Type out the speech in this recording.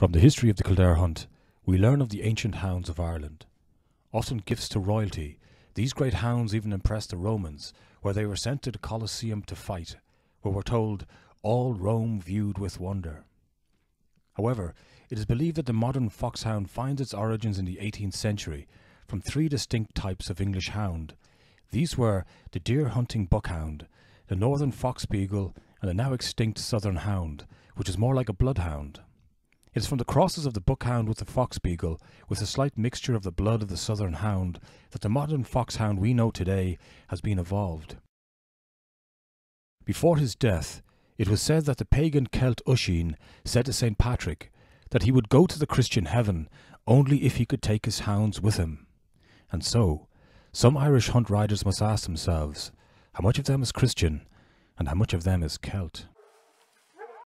From the history of the Kildare hunt, we learn of the ancient hounds of Ireland. Often gifts to royalty, these great hounds even impressed the Romans, where they were sent to the Colosseum to fight, where we're told all Rome viewed with wonder. However, it is believed that the modern foxhound finds its origins in the 18th century from three distinct types of English hound. These were the deer-hunting buckhound, the northern fox beagle, and the now extinct southern hound, which is more like a bloodhound. It is from the crosses of the Buckhound with the Fox Beagle, with a slight mixture of the blood of the Southern Hound, that the modern Foxhound we know today has been evolved. Before his death, it was said that the pagan Celt Usheen said to St. Patrick that he would go to the Christian heaven only if he could take his hounds with him. And so, some Irish hunt riders must ask themselves, how much of them is Christian and how much of them is Celt?